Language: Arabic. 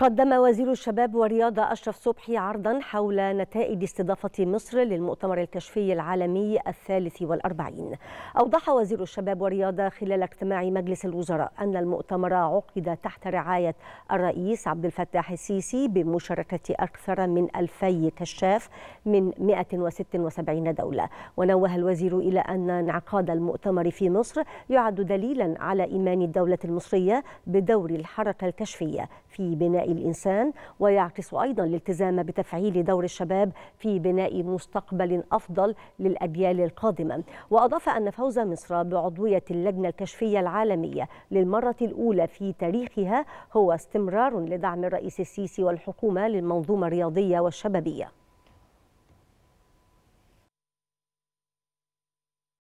قدم وزير الشباب والرياضة أشرف صبحي عرضا حول نتائج استضافة مصر للمؤتمر الكشفي العالمي الثالث والأربعين أوضح وزير الشباب والرياضة خلال اجتماع مجلس الوزراء أن المؤتمر عقد تحت رعاية الرئيس عبد الفتاح السيسي بمشاركة أكثر من ألفي كشاف من 176 دولة ونوه الوزير إلى أن انعقاد المؤتمر في مصر يعد دليلا على إيمان الدولة المصرية بدور الحركة الكشفية في بناء الإنسان ويعكس أيضا الالتزام بتفعيل دور الشباب في بناء مستقبل أفضل للأجيال القادمة وأضاف أن فوز مصر بعضوية اللجنة الكشفية العالمية للمرة الأولى في تاريخها هو استمرار لدعم الرئيس السيسي والحكومة للمنظومة الرياضية والشبابية